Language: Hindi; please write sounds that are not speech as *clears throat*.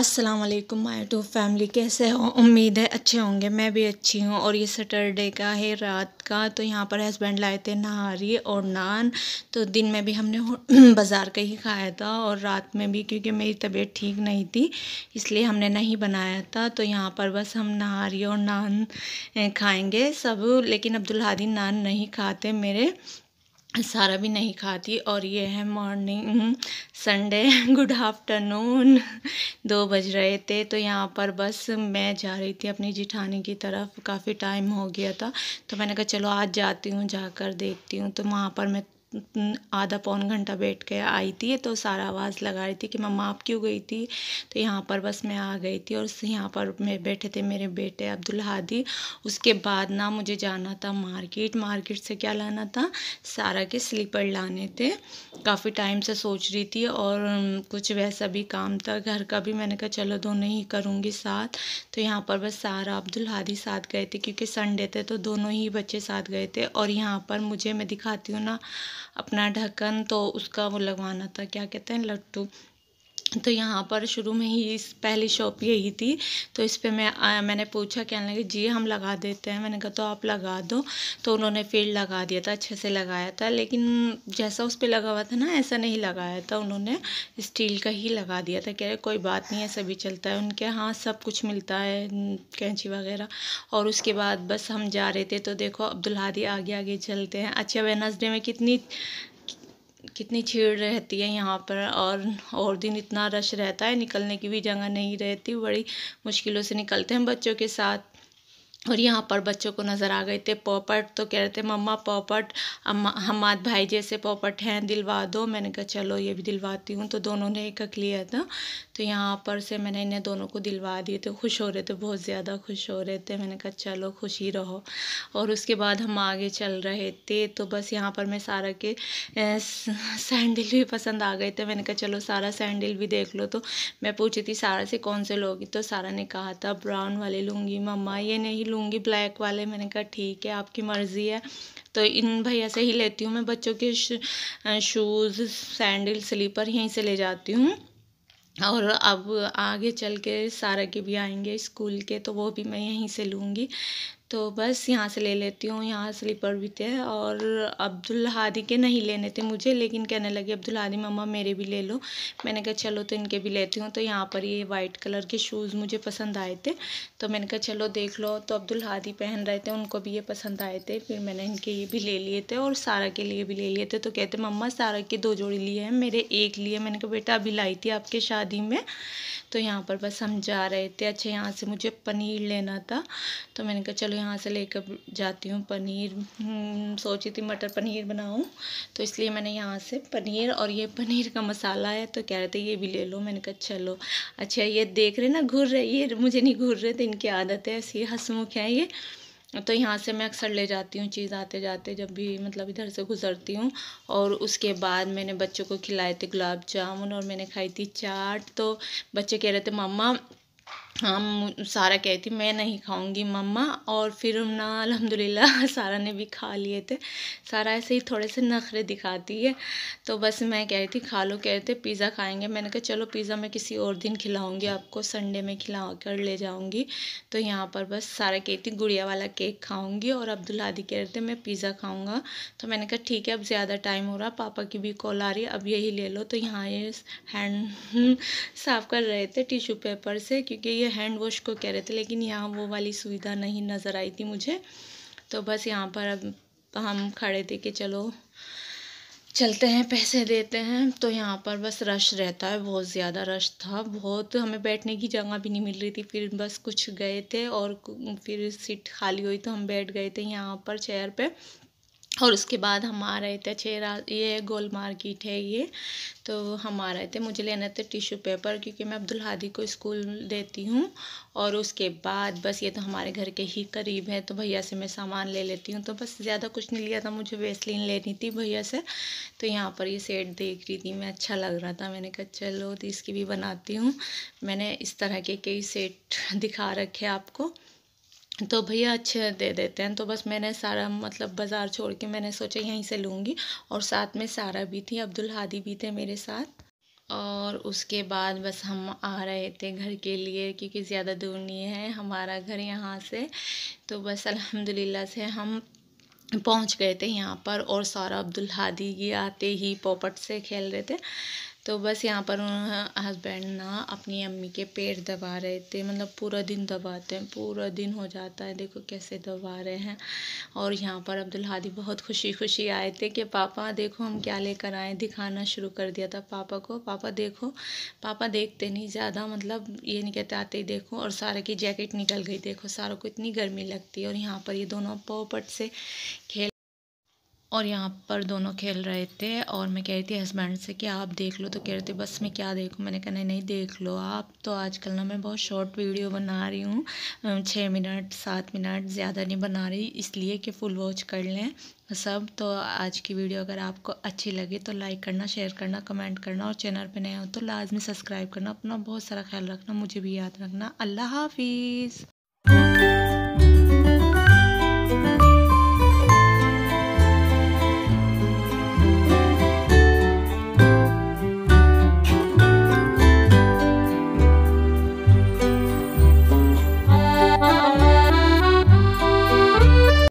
अस्सलाम वालेकुम माय टू फैमिली कैसे हो उम्मीद है अच्छे होंगे मैं भी अच्छी हूँ और ये सैटरडे का है रात का तो यहाँ पर हस्बैंड लाए थे नहारी और नान तो दिन में भी हमने *clears throat* बाज़ार का ही खाया था और रात में भी क्योंकि मेरी तबीयत ठीक नहीं थी इसलिए हमने नहीं बनाया था तो यहाँ पर बस हम नहारी और नान खाएँगे सब लेकिन अब्दुल हादी नान नहीं खाते मेरे सारा भी नहीं खाती और ये है मॉर्निंग संडे गुड आफ्टरनून दो बज रहे थे तो यहाँ पर बस मैं जा रही थी अपनी जिठानी की तरफ काफ़ी टाइम हो गया था तो मैंने कहा चलो आज जाती हूँ जाकर देखती हूँ तो वहाँ पर मैं आधा पौन घंटा बैठ के आई थी तो सारा आवाज़ लगा रही थी कि मम्मा आप क्यों गई थी तो यहाँ पर बस मैं आ गई थी और यहाँ पर मैं बैठे थे मेरे बेटे अब्दुल हादी उसके बाद ना मुझे जाना था मार्केट मार्केट से क्या लाना था सारा के स्लीपर लाने थे काफ़ी टाइम से सोच रही थी और कुछ वैसा भी काम था घर का भी मैंने कहा चलो दोनों ही करूँगी साथ तो यहाँ पर बस सारा अब्दुल हादी साथ गए थे क्योंकि संडे थे तो दोनों ही बच्चे साथ गए थे और यहाँ पर मुझे मैं दिखाती हूँ ना अपना ढक्कन तो उसका वो लगवाना था क्या कहते हैं लट्टू तो यहाँ पर शुरू में ही इस पहली शॉप यही थी तो इस पर मैं आ, मैंने पूछा कहने लगे जी हम लगा देते हैं मैंने कहा तो आप लगा दो तो उन्होंने फिर लगा दिया था अच्छे से लगाया था लेकिन जैसा उस पर लगा हुआ था ना ऐसा नहीं लगाया था उन्होंने स्टील का ही लगा दिया था कह रहे कोई बात नहीं है सभी चलता है उनके यहाँ सब कुछ मिलता है कैंची वगैरह और उसके बाद बस हम जा रहे थे तो देखो अब्दुल हादी आगे आगे चलते हैं अच्छा वेनसडे में कितनी कितनी छेड़ रहती है यहाँ पर और और दिन इतना रश रहता है निकलने की भी जगह नहीं रहती बड़ी मुश्किलों से निकलते हैं बच्चों के साथ और यहाँ पर बच्चों को नज़र आ गए थे पोपट तो कह रहे थे मम्मा पोपट हमाद भाई जैसे पोपट हैं दिलवा दो मैंने कहा चलो ये भी दिलवाती हूँ तो दोनों ने एक एक लिया था तो यहाँ पर से मैंने इन्हें दोनों को दिलवा दिए थे खुश हो रहे थे बहुत ज़्यादा खुश हो रहे थे मैंने कहा चलो खुशी रहो और उसके बाद हम आगे चल रहे थे तो बस यहाँ पर मैं सारा के सैंडल भी पसंद आ गए थे मैंने कहा चलो सारा सैंडल भी देख लो तो मैं पूछी थी सारा से कौन से लोगी तो सारा ने कहा था ब्राउन वाले लूँगी मम्मा ये नहीं लूँगी ब्लैक वाले मैंने कहा ठीक है आपकी मर्ज़ी है तो इन भैया से ही लेती हूँ मैं बच्चों के शूज़ सैंडल स्लीपर यहीं से ले जाती हूँ और अब आगे चल के सारा के भी आएंगे स्कूल के तो वो भी मैं यहीं से लूँगी तो बस यहाँ से ले लेती हूँ यहाँ स्लीपर भी थे और अब्दुल हादी के नहीं लेने थे मुझे लेकिन कहने लगे अब्दुल हादी मम्मा मेरे भी ले लो मैंने कहा चलो तो इनके भी लेती हूँ तो यहाँ पर ये वाइट कलर के शूज़ मुझे पसंद आए थे तो मैंने कहा चलो देख लो तो अब्दुल हादी पहन रहे थे उनको भी ये पसंद आए थे फिर मैंने इनके ये भी ले लिए थे और सारा के लिए भी ले लिए थे तो कहते मम्मा सारा के दो जोड़ी लिए हैं मेरे एक लिए मैंने कहा बेटा अभी लाई थी आपके शादी में तो यहाँ पर बस हम जा रहे थे अच्छा यहाँ से मुझे पनीर लेना था तो मैंने कहा चलो यहाँ से लेकर जाती हूँ पनीर हम्म, सोची थी मटर पनीर बनाऊँ तो इसलिए मैंने यहाँ से पनीर और ये पनीर का मसाला है तो कह रहे थे ये भी ले लो मैंने कहा चलो अच्छा ये देख रहे ना घूर रहे ये मुझे नहीं घूर रहे थे इनकी आदत है ऐसी हंसमुख है ये तो यहाँ से मैं अक्सर ले जाती हूँ चीज़ आते जाते जब भी मतलब इधर से गुजरती हूँ और उसके बाद मैंने बच्चों को खिलाए थे गुलाब जामुन और मैंने खाई थी चाट तो बच्चे कह रहे थे मामा हम सारा कह रही थी मैं नहीं खाऊंगी मम्मा और फिर ना अलहमदिल्ला *laughs* सारा ने भी खा लिए थे सारा ऐसे ही थोड़े से नखरे दिखाती है तो बस मैं कह रही थी खा लो कह रहे थे पिज़्ज़ा खाएंगे मैंने कहा चलो पिज़्ज़ा मैं किसी और दिन खिलाऊंगी हाँ। आपको संडे में खिला कर ले जाऊंगी तो यहाँ पर बस सारा कह रही थी गुड़िया वाला केक खाऊंगी और अब्दुल कह रहे थे मैं पिज़्ज़ा खाऊँगा तो मैंने कहा ठीक है अब ज़्यादा टाइम हो रहा पापा की भी कॉल आ रही है अब यही ले लो तो यहाँ ये हैंड *laughs* साफ़ कर रहे थे टिशू पेपर से क्योंकि ये हैंड वॉश को कह रहे थे लेकिन यहाँ वो वाली सुविधा नहीं नज़र आई थी मुझे तो बस यहाँ पर अब हम खड़े थे कि चलो चलते हैं पैसे देते हैं तो यहाँ पर बस रश रहता है बहुत ज़्यादा रश था बहुत हमें बैठने की जगह भी नहीं मिल रही थी फिर बस कुछ गए थे और फिर सीट खाली हुई तो हम बैठ गए थे यहाँ पर चेयर पे और उसके बाद हम आ रहे थे छेरा ये गोल मार्केट है ये तो हम आ रहे थे मुझे लेना था टिश्यू पेपर क्योंकि मैं अब्दुल हादी को स्कूल देती हूँ और उसके बाद बस ये तो हमारे घर के ही करीब है तो भैया से मैं सामान ले लेती हूँ तो बस ज़्यादा कुछ नहीं लिया था मुझे वेस्लिन लेनी थी भैया से तो यहाँ पर ये सेट देख रही थी मैं अच्छा लग रहा था मैंने कहा चलो तो इसकी भी बनाती हूँ मैंने इस तरह के कई सेट *laughs* दिखा रखे आपको तो भैया अच्छे दे देते हैं तो बस मैंने सारा मतलब बाज़ार छोड़ के मैंने सोचा यहीं से लूँगी और साथ में सारा भी थी अब्दुल हादी भी थे मेरे साथ और उसके बाद बस हम आ रहे थे घर के लिए क्योंकि ज़्यादा दूर नहीं है हमारा घर यहाँ से तो बस अल्हम्दुलिल्लाह से हम पहुँच गए थे यहाँ पर और सारा अब्दुल हादी ये आते ही पोपट से खेल रहे थे तो बस यहाँ पर हस्बैंड ना अपनी अम्मी के पेट दबा रहे थे मतलब पूरा दिन दबाते हैं पूरा दिन हो जाता है देखो कैसे दबा रहे हैं और यहाँ पर अब्दुल हादी बहुत खुशी खुशी आए थे कि पापा देखो हम क्या लेकर आए दिखाना शुरू कर दिया था पापा को पापा देखो पापा देखते नहीं ज़्यादा मतलब ये नहीं कहते आते ही देखो और सारे की जैकेट निकल गई देखो सारों को इतनी गर्मी लगती है और यहाँ पर ये दोनों पोपट से खेल और यहाँ पर दोनों खेल रहे थे और मैं कह रही थी हस्बैंड से कि आप देख लो तो कह रहे थे बस मैं क्या देखूँ मैंने कहा नहीं नहीं देख लो आप तो आजकल ना मैं बहुत शॉर्ट वीडियो बना रही हूँ छः मिनट सात मिनट ज़्यादा नहीं बना रही इसलिए कि फुल वॉच कर लें सब तो आज की वीडियो अगर आपको अच्छी लगी तो लाइक करना शेयर करना कमेंट करना और चैनल पर नया हो तो लाजमी सब्सक्राइब करना अपना बहुत सारा ख्याल रखना मुझे भी याद रखना अल्लाह हाफिज़